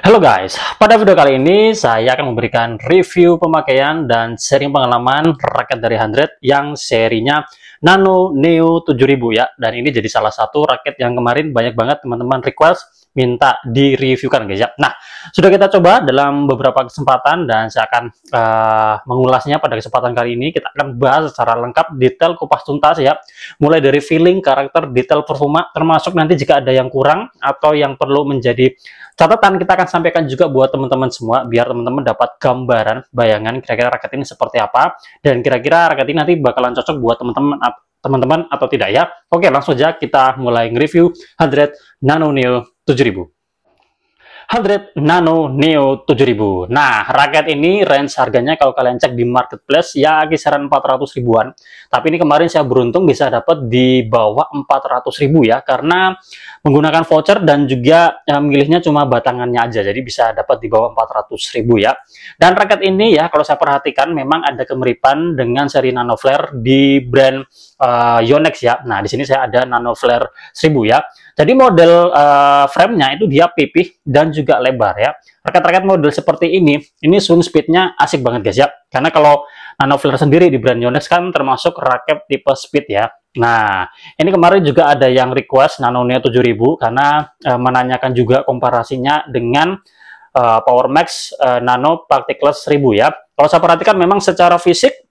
Halo guys, pada video kali ini saya akan memberikan review pemakaian dan sharing pengalaman raket dari Hundred yang serinya Nano Neo 7000 ya. Dan ini jadi salah satu raket yang kemarin banyak banget teman-teman request minta direviewkan guys ya. Nah, sudah kita coba dalam beberapa kesempatan dan saya akan uh, mengulasnya pada kesempatan kali ini. Kita akan bahas secara lengkap, detail, kupas tuntas ya. Mulai dari feeling, karakter, detail performa, termasuk nanti jika ada yang kurang atau yang perlu menjadi catatan, kita akan sampaikan juga buat teman-teman semua, biar teman-teman dapat gambaran, bayangan kira-kira raket ini seperti apa, dan kira-kira raket ini nanti bakalan cocok buat teman-teman teman-teman atau tidak ya. Oke, langsung saja kita mulai nge-review 100 Nano Neo 7000. 100 Nano Neo 7000. Nah, raket ini range harganya kalau kalian cek di marketplace ya kisaran 400 ribuan. Tapi ini kemarin saya beruntung bisa dapat di bawah 400 ribu ya karena menggunakan voucher dan juga ya, milihnya cuma batangannya aja. Jadi bisa dapat di bawah 400 ribu ya. Dan raket ini ya kalau saya perhatikan memang ada kemiripan dengan seri Nano Flare di brand uh, Yonex ya. Nah, di sini saya ada Nano Flare 1000 ya. Jadi model uh, frame-nya itu dia pipih dan juga lebar ya. Rekat-rekat model seperti ini, ini swing speed-nya asik banget guys ya. Karena kalau Nano filter sendiri di brand Yonex kan termasuk raket tipe speed ya. Nah, ini kemarin juga ada yang request Nano Neo 7000 karena uh, menanyakan juga komparasinya dengan uh, Power Max uh, Nano Particles 1000 ya. Kalau saya perhatikan memang secara fisik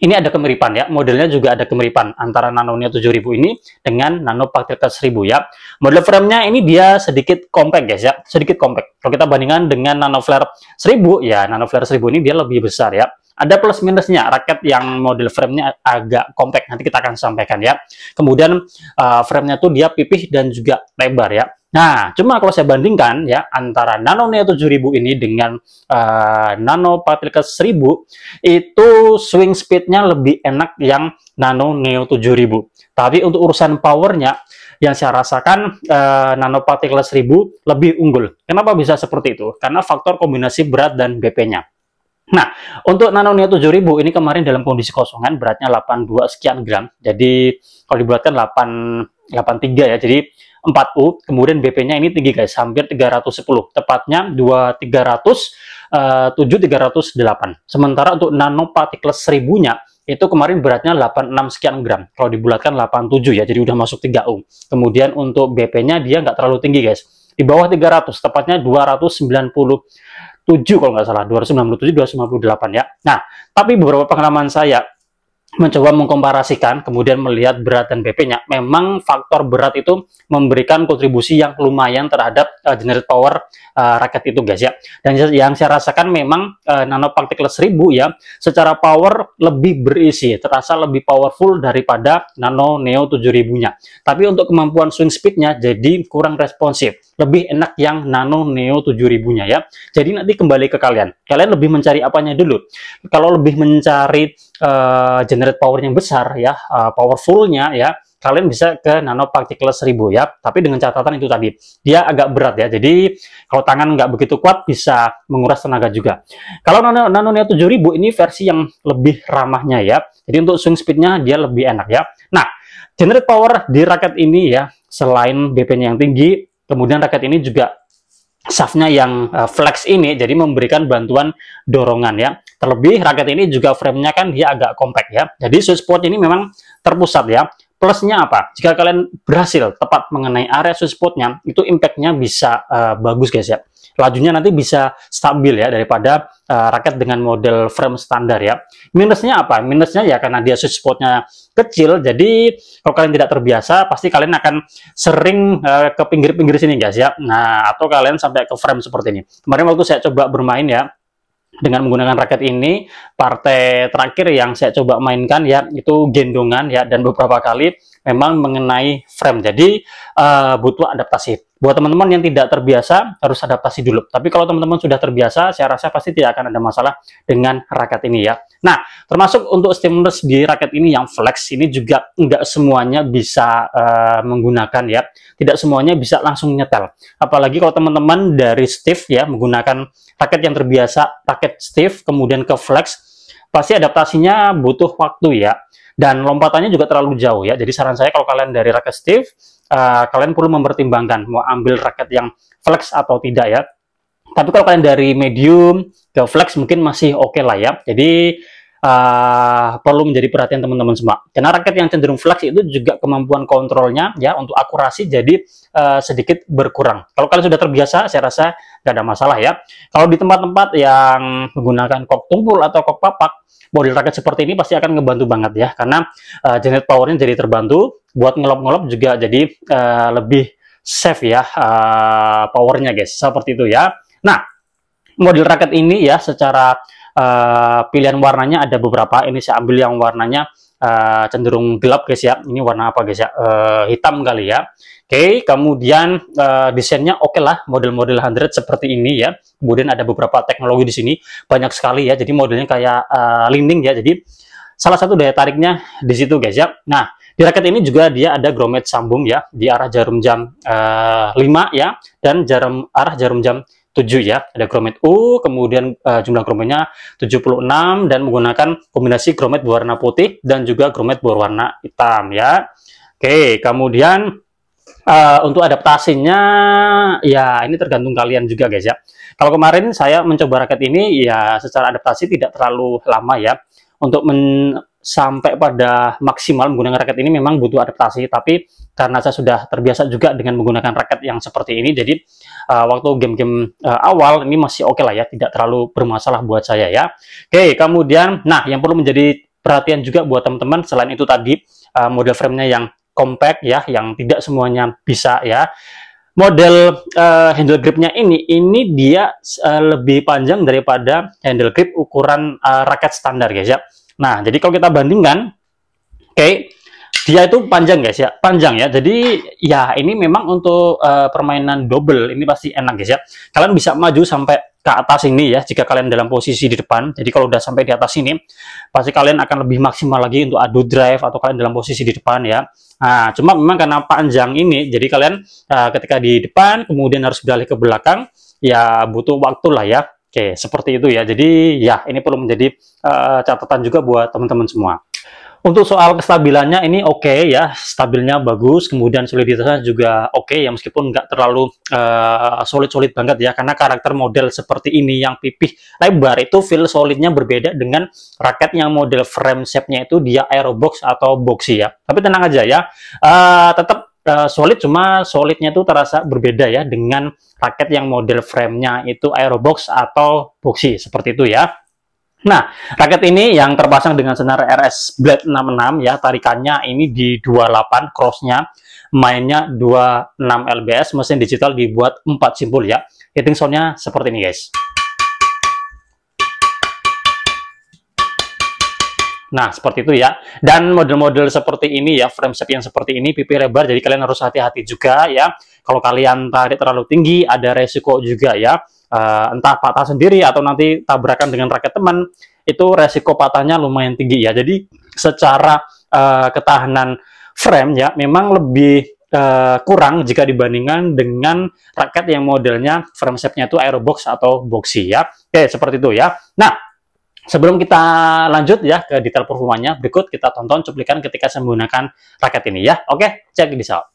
ini ada kemiripan ya, modelnya juga ada kemiripan antara Nano Neo 7000 ini dengan Nano Pactilka 1000 ya. Model frame-nya ini dia sedikit compact guys ya, sedikit compact. Kalau kita bandingkan dengan Nano Flare 1000 ya, Nano Flare 1000 ini dia lebih besar ya ada plus minusnya raket yang model framenya agak compact nanti kita akan sampaikan ya kemudian uh, framenya tuh dia pipih dan juga lebar ya Nah, cuma kalau saya bandingkan ya antara Nano Neo 7000 ini dengan uh, Nano Particles 1000 itu swing speednya lebih enak yang Nano Neo 7000. Tapi untuk urusan powernya yang saya rasakan uh, Nano Particles 1000 lebih unggul. Kenapa bisa seperti itu? Karena faktor kombinasi berat dan BP-nya. Nah, untuk Nano Neo 7000 ini kemarin dalam kondisi kosongan beratnya 82 sekian gram. Jadi kalau dibuatkan 8 83 ya. Jadi 4U, kemudian BP-nya ini tinggi guys, hampir 310. Tepatnya 2 300 uh, 7 308. Sementara untuk Nano Particles 1000-nya itu kemarin beratnya 86 sekian gram. Kalau dibulatkan 87 ya, jadi udah masuk 3U. Kemudian untuk BP-nya dia nggak terlalu tinggi guys di bawah 300 tepatnya 297 kalau nggak salah 297 298 ya nah tapi beberapa pengalaman saya mencoba mengkomparasikan, kemudian melihat berat dan PP-nya, memang faktor berat itu memberikan kontribusi yang lumayan terhadap uh, generate power uh, eh, raket itu guys ya. Dan yang saya rasakan memang uh, nanopartikel 1000 ya, secara power lebih berisi, terasa lebih powerful daripada nano neo 7000-nya. Tapi untuk kemampuan swing speed-nya jadi kurang responsif, lebih enak yang nano neo 7000-nya ya. Jadi nanti kembali ke kalian, kalian lebih mencari apanya dulu. Kalau lebih mencari Eh, generate power yang besar ya, uh, eh, powerfulnya ya, kalian bisa ke Nano nanopartikel 1000 ya. Tapi dengan catatan itu tadi, dia agak berat ya. Jadi kalau tangan nggak begitu kuat bisa menguras tenaga juga. Kalau nano, nano Neo 7000 ini versi yang lebih ramahnya ya. Jadi untuk swing speednya dia lebih enak ya. Nah, generate power di raket ini ya, selain BP-nya yang tinggi, kemudian raket ini juga shaftnya yang uh, flex ini jadi memberikan bantuan dorongan ya Terlebih raket ini juga framenya kan dia agak compact ya. Jadi sweet spot ini memang terpusat ya. Plusnya apa? Jika kalian berhasil tepat mengenai area sweet spotnya, itu impactnya bisa uh, bagus guys ya. Lajunya nanti bisa stabil ya daripada uh, raket dengan model frame standar ya. Minusnya apa? Minusnya ya karena dia sweet spotnya kecil, jadi kalau kalian tidak terbiasa, pasti kalian akan sering uh, ke pinggir-pinggir sini guys ya. Nah, atau kalian sampai ke frame seperti ini. Kemarin waktu saya coba bermain ya, dengan menggunakan raket ini partai terakhir yang saya coba mainkan ya itu gendongan ya dan beberapa kali memang mengenai frame jadi uh, butuh adaptasi buat teman-teman yang tidak terbiasa harus adaptasi dulu tapi kalau teman-teman sudah terbiasa saya rasa pasti tidak akan ada masalah dengan raket ini ya nah termasuk untuk stimulus di raket ini yang flex ini juga nggak semuanya bisa uh, menggunakan ya tidak semuanya bisa langsung nyetel apalagi kalau teman-teman dari stiff ya menggunakan paket yang terbiasa, paket stiff, kemudian ke flex, pasti adaptasinya butuh waktu ya. Dan lompatannya juga terlalu jauh ya. Jadi saran saya kalau kalian dari raket stiff, uh, kalian perlu mempertimbangkan mau ambil raket yang flex atau tidak ya. Tapi kalau kalian dari medium ke flex mungkin masih oke okay lah ya. Jadi uh, perlu menjadi perhatian teman-teman semua. Karena raket yang cenderung flex itu juga kemampuan kontrolnya ya untuk akurasi jadi uh, sedikit berkurang. Kalau kalian sudah terbiasa, saya rasa tidak ada masalah ya. Kalau di tempat-tempat yang menggunakan kok tumpul atau kok papak, model raket seperti ini pasti akan ngebantu banget ya, karena uh, eh, generate powernya jadi terbantu. Buat ngelop-ngelop juga jadi uh, lebih safe ya uh, powernya guys, seperti itu ya. Nah, model raket ini ya secara Eh, pilihan warnanya ada beberapa ini saya ambil yang warnanya uh, cenderung gelap guys ya ini warna apa guys ya uh, hitam kali ya oke okay, kemudian uh, desainnya oke okay lah model-model 100 seperti ini ya kemudian ada beberapa teknologi di sini banyak sekali ya jadi modelnya kayak uh, linding ya jadi salah satu daya tariknya di situ guys ya nah di raket ini juga dia ada grommet sambung ya di arah jarum jam uh, 5 ya dan jarum arah jarum jam 7 ya. Ada chromate U, kemudian uh, jumlah gromitnya 76 dan menggunakan kombinasi chromate berwarna putih dan juga chromate berwarna hitam ya. Oke, kemudian uh, untuk adaptasinya ya ini tergantung kalian juga guys ya. Kalau kemarin saya mencoba raket ini ya secara adaptasi tidak terlalu lama ya. Untuk men sampai pada maksimal menggunakan raket ini memang butuh adaptasi tapi karena saya sudah terbiasa juga dengan menggunakan raket yang seperti ini jadi uh, waktu game-game uh, awal ini masih oke okay lah ya tidak terlalu bermasalah buat saya ya oke okay, kemudian nah yang perlu menjadi perhatian juga buat teman-teman selain itu tadi uh, model framenya yang compact ya yang tidak semuanya bisa ya model uh, handle gripnya ini ini dia uh, lebih panjang daripada handle grip ukuran uh, raket standar guys ya nah jadi kalau kita bandingkan oke okay, dia itu panjang guys ya panjang ya jadi ya ini memang untuk uh, permainan double ini pasti enak guys ya kalian bisa maju sampai ke atas ini ya jika kalian dalam posisi di depan jadi kalau udah sampai di atas ini pasti kalian akan lebih maksimal lagi untuk adu drive atau kalian dalam posisi di depan ya nah cuma memang karena panjang ini jadi kalian uh, ketika di depan kemudian harus beralih ke belakang ya butuh waktu lah ya oke seperti itu ya jadi ya ini perlu menjadi uh, catatan juga buat teman-teman semua untuk soal kestabilannya ini oke okay ya, stabilnya bagus, kemudian soliditasnya juga oke okay ya, meskipun nggak terlalu eh, solid-solid uh, banget ya, karena karakter model seperti ini yang pipih lebar itu feel solidnya berbeda dengan raket yang model frame shape-nya itu dia aerobox atau boxy ya. Tapi tenang aja ya, uh, tetap uh, solid cuma solidnya itu terasa berbeda ya dengan raket yang model frame-nya itu aerobox atau boxy seperti itu ya Nah, raket ini yang terpasang dengan senar RS Blade 66 ya, tarikannya ini di 28 crossnya, mainnya 26 lbs, mesin digital dibuat 4 simpul ya. Hitting soundnya seperti ini guys. Nah, seperti itu ya. Dan model-model seperti ini ya, frame set yang seperti ini, pipi lebar, jadi kalian harus hati-hati juga ya. Kalau kalian tarik terlalu tinggi, ada resiko juga ya uh, entah patah sendiri atau nanti tabrakan dengan raket teman, itu resiko patahnya lumayan tinggi ya. Jadi secara uh, ketahanan frame ya memang lebih uh, kurang jika dibandingkan dengan raket yang modelnya frame shape-nya itu aerobox atau boxy ya. Oke, seperti itu ya. Nah, sebelum kita lanjut ya ke detail performanya, berikut kita tonton cuplikan ketika saya menggunakan raket ini ya. Oke, cek di sana.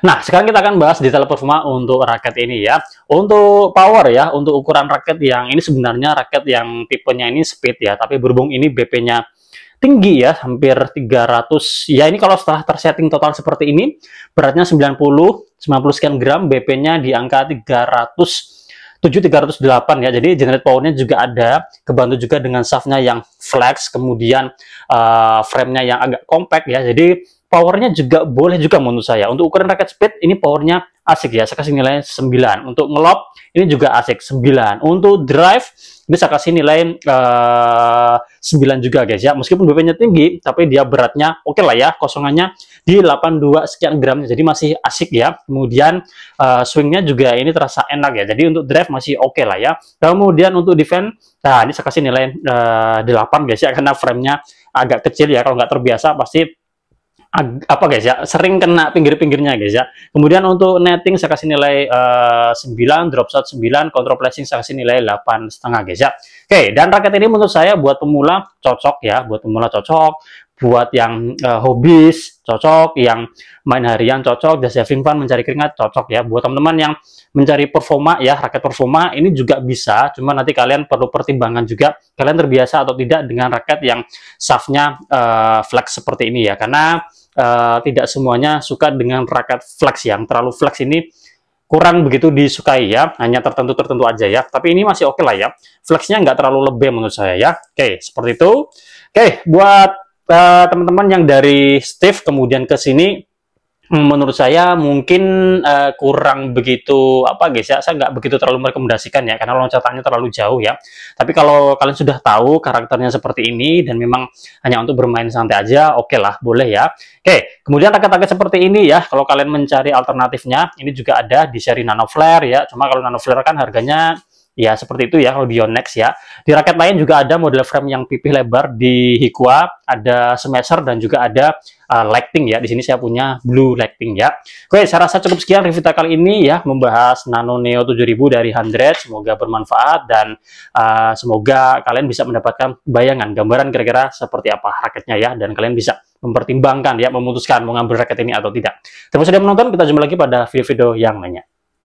Nah, sekarang kita akan bahas detail performa untuk raket ini ya. Untuk power ya, untuk ukuran raket yang ini sebenarnya raket yang tipenya ini speed ya, tapi berhubung ini BP-nya tinggi ya, hampir 300. Ya ini kalau setelah tersetting total seperti ini, beratnya 90, 90 sekian gram, BP-nya di angka 300 7308 ya. Jadi generate powernya juga ada, kebantu juga dengan shaftnya yang flex, kemudian uh, frame-nya yang agak compact ya. Jadi powernya juga boleh juga menurut saya. Untuk ukuran raket speed ini powernya asik ya, saya kasih nilai 9. Untuk ngelop ini juga asik 9. Untuk drive ini saya kasih nilai uh, eh, 9 juga guys ya. Meskipun BP-nya tinggi, tapi dia beratnya oke okay lah ya, kosongannya di 82 sekian gram, jadi masih asik ya. Kemudian uh, swingnya juga ini terasa enak ya, jadi untuk drive masih oke okay lah ya. Kemudian untuk defense, nah ini saya kasih nilai uh, eh, 8 guys ya, karena framenya agak kecil ya, kalau nggak terbiasa pasti apa guys ya sering kena pinggir-pinggirnya guys ya kemudian untuk netting saya kasih nilai uh, eh, 9 drop shot 9 control placing saya kasih nilai 8 setengah guys ya oke dan raket ini menurut saya buat pemula cocok ya buat pemula cocok buat yang uh, hobis cocok yang main harian cocok just having fun mencari keringat cocok ya buat teman-teman yang mencari performa ya raket performa ini juga bisa cuma nanti kalian perlu pertimbangan juga kalian terbiasa atau tidak dengan raket yang shaftnya uh, eh, flex seperti ini ya karena Eh, tidak semuanya suka dengan raket flex ya. yang terlalu flex ini kurang begitu disukai ya, hanya tertentu-tertentu aja ya. Tapi ini masih oke okay lah ya, flexnya nggak terlalu lebih menurut saya ya. Oke, seperti itu. Oke, buat eh, teman-teman uh, yang dari Steve kemudian ke sini, menurut saya mungkin uh, kurang begitu apa guys ya saya nggak begitu terlalu merekomendasikan ya karena loncatannya terlalu jauh ya tapi kalau kalian sudah tahu karakternya seperti ini dan memang hanya untuk bermain santai aja oke okay lah boleh ya oke okay, kemudian target-target seperti ini ya kalau kalian mencari alternatifnya ini juga ada di seri nano flare ya cuma kalau nano flare kan harganya ya seperti itu ya kalau di Yonex ya di raket lain juga ada model frame yang pipih lebar di Hikwa ada Smasher dan juga ada uh, lighting ya di sini saya punya blue lighting ya oke saya rasa cukup sekian review kita kali ini ya membahas Nano Neo 7000 dari 100 semoga bermanfaat dan uh, semoga kalian bisa mendapatkan bayangan gambaran kira-kira seperti apa raketnya ya dan kalian bisa mempertimbangkan ya memutuskan mengambil raket ini atau tidak terima kasih sudah menonton kita jumpa lagi pada video-video yang lainnya